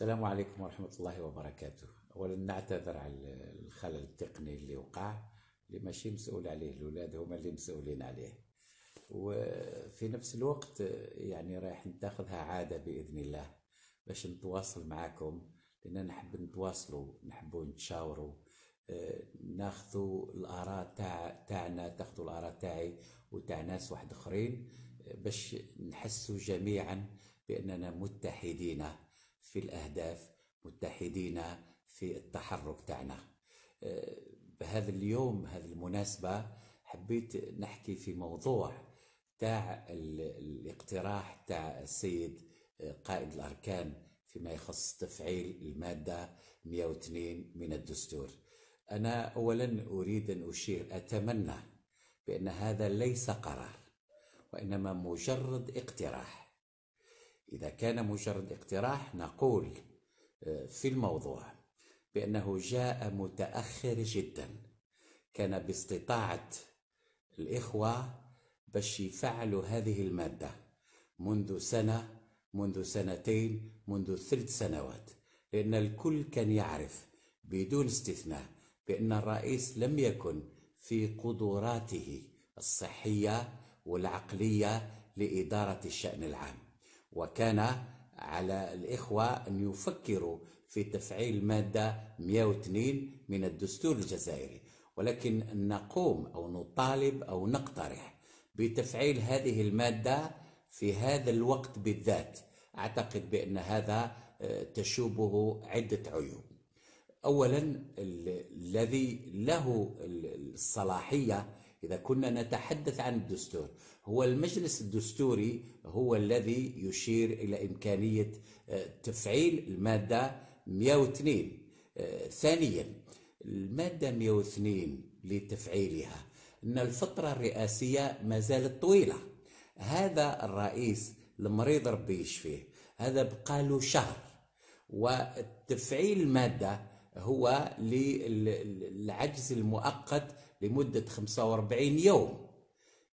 السلام عليكم ورحمة الله وبركاته أولا نعتذر على الخلل التقني اللي وقع اللي ماشي مسؤول عليه الأولاد هما اللي مسؤولين عليه وفي نفس الوقت يعني رايح نتاخذها عادة بإذن الله باش نتواصل معاكم لأن نحب نتواصلوا نحبوا نتشاوروا ناخذوا الآراء تاع تاعنا تاخذوا الآراء تاعي وتاع ناس واحد آخرين باش نحسوا جميعا بأننا متحدين في الأهداف متحدين في التحرك تاعنا آه، بهذا اليوم هذه المناسبة حبيت نحكي في موضوع تاع الاقتراح تاع السيد آه، قائد الأركان فيما يخص تفعيل المادة 102 من الدستور أنا أولا أريد أن أشير أتمنى بأن هذا ليس قرار وإنما مجرد اقتراح إذا كان مجرد اقتراح نقول آه، في الموضوع بأنه جاء متأخر جدا كان باستطاعة الإخوة باش يفعلوا هذه المادة منذ سنة منذ سنتين منذ ثلاث سنوات لأن الكل كان يعرف بدون استثناء بأن الرئيس لم يكن في قدراته الصحية والعقلية لإدارة الشأن العام وكان على الإخوة أن يفكروا في تفعيل مادة 102 من الدستور الجزائري ولكن نقوم أو نطالب أو نقترح بتفعيل هذه المادة في هذا الوقت بالذات أعتقد بأن هذا آه، تشوبه عدة عيوب أولا الذي له الصلاحية إذا كنا نتحدث عن الدستور هو المجلس الدستوري هو الذي يشير إلى إمكانية آه، تفعيل المادة 102 آه، ثانيا المادة 102 لتفعيلها أن الفترة الرئاسية ما زالت طويلة هذا الرئيس المريض ربي يشفيه هذا بقاله شهر وتفعيل المادة هو للعجز المؤقت لمدة 45 يوم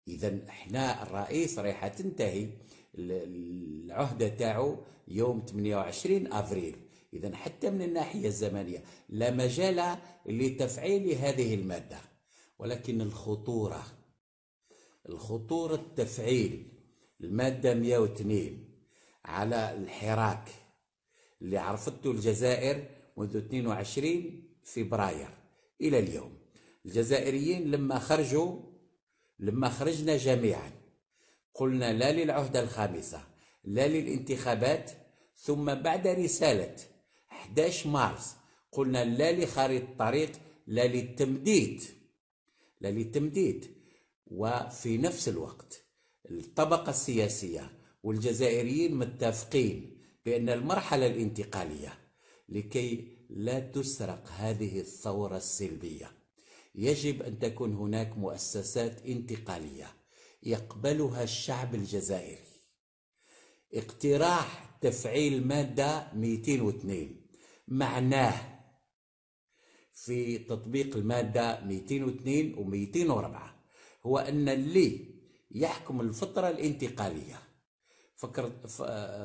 إذا احنا الرئيس رايحة تنتهي العهدة تاعو يوم 28 أفريل إذا حتى من الناحية الزمنية لا مجال لتفعيل هذه المادة ولكن الخطورة الخطورة تفعيل المادة 102 على الحراك اللي عرفته الجزائر منذ 22 فبراير إلى اليوم الجزائريين لما خرجوا لما خرجنا جميعا قلنا لا للعهدة الخامسة لا للانتخابات ثم بعد رسالة 11 مارس قلنا لا لخريطة الطريق لا للتمديد لا للتمديد وفي نفس الوقت الطبقة السياسية والجزائريين متفقين بأن المرحلة الانتقالية لكي لا تسرق هذه الثورة السلبية يجب أن تكون هناك مؤسسات انتقالية يقبلها الشعب الجزائري اقتراح تفعيل مادة 202 معناه في تطبيق المادة 202 و 204 هو أن اللي يحكم الفترة الانتقالية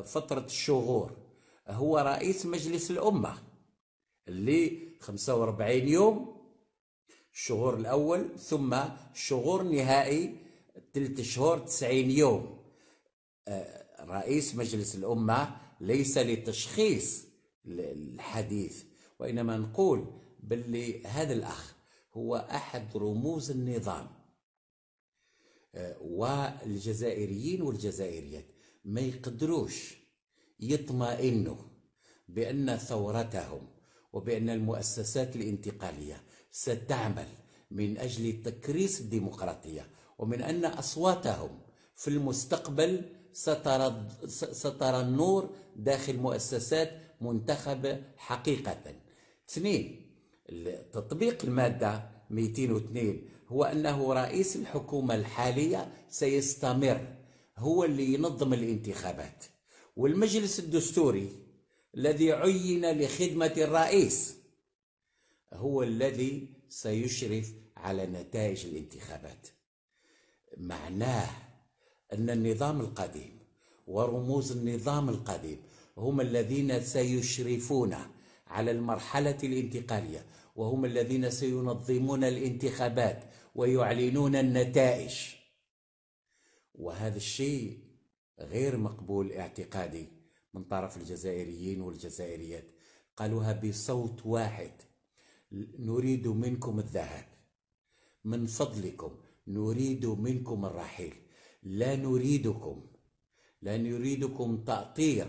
فترة الشغور هو رئيس مجلس الأمة اللي 45 يوم الشهور الأول ثم شهور نهائي ثلاث شهور 90 يوم آه، رئيس مجلس الأمة ليس لتشخيص الحديث وإنما نقول باللي هذا الأخ هو أحد رموز النظام آه، والجزائريين والجزائريات ما يقدروش يطمئنوا بأن ثورتهم وبأن المؤسسات الانتقالية ستعمل من أجل تكريس الديمقراطية ومن أن أصواتهم في المستقبل سترى, سترى النور داخل مؤسسات منتخبة حقيقة اثنين تطبيق المادة 202 هو أنه رئيس الحكومة الحالية سيستمر هو اللي ينظم الانتخابات والمجلس الدستوري الذي عين لخدمة الرئيس هو الذي سيشرف على نتائج الانتخابات معناه أن النظام القديم ورموز النظام القديم هم الذين سيشرفون على المرحلة الانتقالية وهم الذين سينظمون الانتخابات ويعلنون النتائج وهذا الشيء غير مقبول اعتقادي من طرف الجزائريين والجزائريات قالوها بصوت واحد نريد منكم الذهاب من فضلكم نريد منكم الرحيل لا نريدكم لا نريدكم تأطير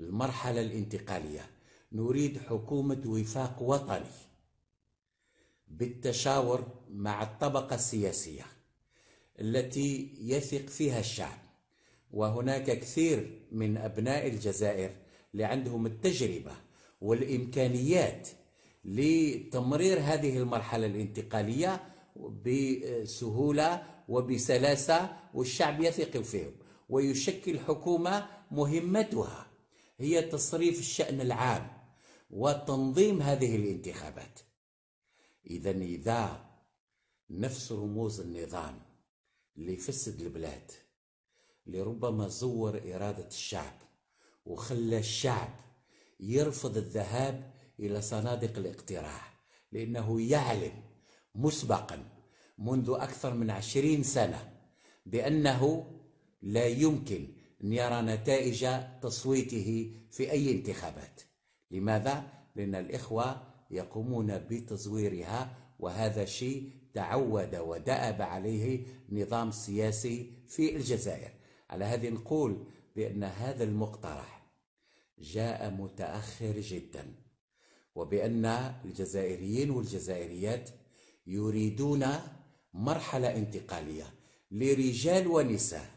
المرحلة الانتقالية نريد حكومة وفاق وطني بالتشاور مع الطبقة السياسية التي يثق فيها الشعب وهناك كثير من أبناء الجزائر اللي عندهم التجربة والإمكانيات لتمرير هذه المرحلة الانتقالية بسهولة وبسلاسة والشعب يثق فيهم ويشكل حكومة مهمتها هي تصريف الشأن العام وتنظيم هذه الانتخابات إذا إذا نفس رموز النظام اللي فسد البلاد لربما زور إرادة الشعب وخلى الشعب يرفض الذهاب إلى صناديق الاقتراع لأنه يعلم مسبقا منذ أكثر من عشرين سنة بأنه لا يمكن أن يرى نتائج تصويته في أي انتخابات لماذا؟ لأن الإخوة يقومون بتزويرها وهذا شيء تعود ودأب عليه نظام السياسي في الجزائر على هذه نقول بأن هذا المقترح جاء متأخر جدا وبأن الجزائريين والجزائريات يريدون مرحلة انتقالية لرجال ونساء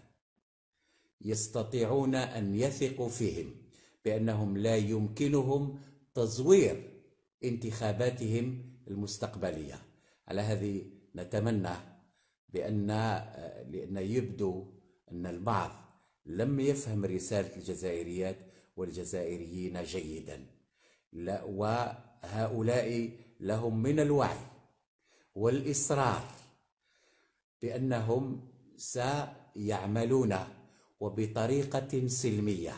يستطيعون أن يثقوا فيهم بأنهم لا يمكنهم تزوير انتخاباتهم المستقبلية على هذه نتمنى بأن لأن يبدو أن البعض لم يفهم رسالة الجزائريات والجزائريين جيداً وهؤلاء لهم من الوعي والإصرار بأنهم سيعملون وبطريقة سلمية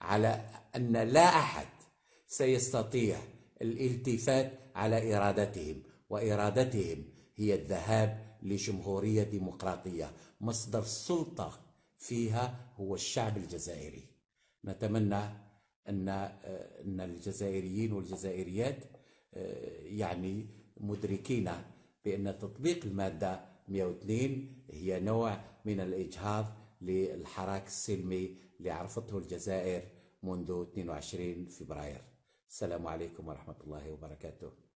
على أن لا أحد سيستطيع الالتفات على إرادتهم وإرادتهم هي الذهاب لجمهورية ديمقراطية مصدر السلطة فيها هو الشعب الجزائري نتمنى ان ان الجزائريين والجزائريات يعني مدركين بان تطبيق الماده 102 هي نوع من الاجهاض للحراك السلمي اللي عرفته الجزائر منذ 22 فبراير السلام عليكم ورحمه الله وبركاته